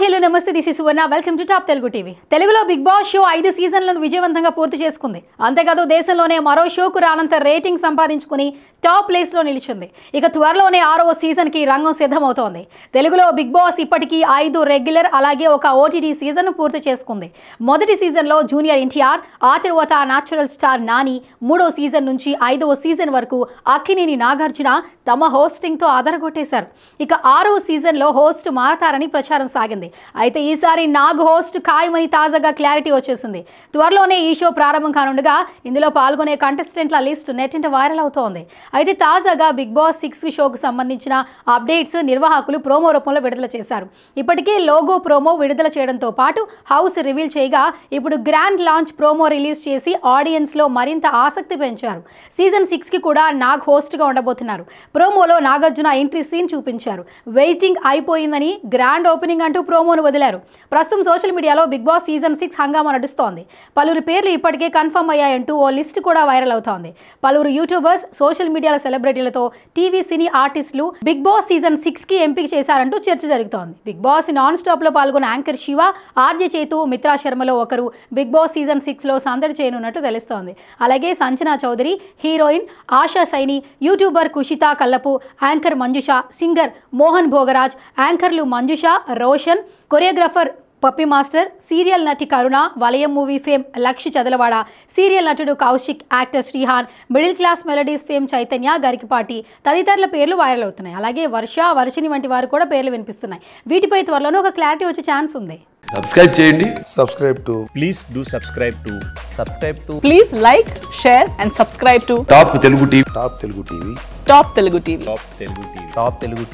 hi hello నమస్తే this Suvarna welcome to top Telugu TV తెలుగులో Bigg Boss show ఐదు సీజన్లను విజయవంతంగా పూర్తి చేసుకుంది అంతేకాదు దేశంలోనే మరో షోకు రానంత రేటింగ్ సంపాదించుకుని టాప్ ప్లేస్లో నిలిచింది ఇక త్వరలోనే ఆరవ సీజన్కి రంగం సిద్ధమవుతోంది తెలుగులో బిగ్ బాస్ ఇప్పటికీ ఐదు రెగ్యులర్ అలాగే ఒక ఓటీటీ సీజన్ను పూర్తి చేసుకుంది మొదటి సీజన్లో జూనియర్ ఎన్టీఆర్ ఆ తరువాత న్యాచురల్ స్టార్ నాని మూడో సీజన్ నుంచి ఐదవ సీజన్ వరకు అక్కినేని నాగార్జున తమ హోస్టింగ్తో అదరగొట్టేశారు ఇక ఆరవ సీజన్లో హోస్ట్ మారతారని ప్రచారం సాగింది అయితే ఈసారి నాగ్ హోస్ట్ ఖాయమని తాజాగా క్లారిటీ వచ్చేసింది త్వరలోనే ఈ షో ప్రారంభం కానుండగా ఇందులో పాల్గొనే కంటెస్టెంట్ల లిస్ట్ నెట్టింట వైరల్ అవుతోంది అయితే తాజాగా బిగ్ బాస్ సిక్స్ షోకు సంబంధించిన అప్డేట్స్ నిర్వాహకులు ప్రోమో రూపంలో విడుదల చేశారు ఇప్పటికే లోగో ప్రోమో విడుదల చేయడంతో పాటు హౌస్ రివీల్ చేయగా ఇప్పుడు గ్రాండ్ లాంచ్ ప్రోమో రిలీజ్ చేసి ఆడియన్స్ లో మరింత ఆసక్తి పెంచారు సీజన్ సిక్స్ కి కూడా నాగ్ హోస్ట్ గా ఉండబోతున్నారు ప్రోమోలో నాగార్జున ఎంట్రీ సీన్ చూపించారు వెయిటింగ్ అయిపోయిందని గ్రాండ్ ఓపెనింగ్ అంటూ ప్రోమో ప్రోమోను వదిలారు ప్రస్తుతం సోషల్ మీడియాలో బిగ్ బాస్ సీజన్ సిక్స్ హంగామా నడుస్తోంది పలువురు పేర్లు ఇప్పటికే కన్ఫర్మ్ అయ్యాయంటూ ఓ లిస్ట్ కూడా వైరల్ అవుతోంది పలువురు యూట్యూబర్స్ సోషల్ మీడియాల సెలబ్రిటీలతో టీవీ సినీ ఆర్టిస్టులు బిగ్ బాస్ సీజన్ సిక్స్ కి ఎంపిక చేశారంటూ చర్చ జరుగుతోంది బిగ్ బాస్ నాన్ స్టాప్లో పాల్గొన్న యాంకర్ శివ ఆర్జే చేతు మిత్రా శర్మలో ఒకరు బిగ్ బాస్ సీజన్ సిక్స్లో సందడి చేయనున్నట్టు తెలుస్తోంది అలాగే Sanchana Chowdary heroine Asha Saini YouTuber Kushitha Kallapu anchor Manjusha singer Mohan Bhogaraj యాంకర్లు Manjusha Roshan choreographer Pappi master serial నటి Karuna Valayam movie fame Laksh Chadalavada serial నటుడు Kaushik actor Srihan middle class melodies fame Chaitanya Garikipati తదితరుల పేర్లు వైరల్ అవుతున్నాయి అలాగే వర్ష వర్షిని వంటి వారు కూడా పేర్లు వినిపిస్తున్నాయి వీటిపై త్వరలోనే ఒక క్లారిటీ వచ్చే ఛాన్స్ ఉంది సబ్స్క్రైబ్ చేయండి subscribe to please do subscribe to subscribe to please like share and subscribe to top Telugu TV top Telugu TV top Telugu TV top Telugu TV top Telugu TV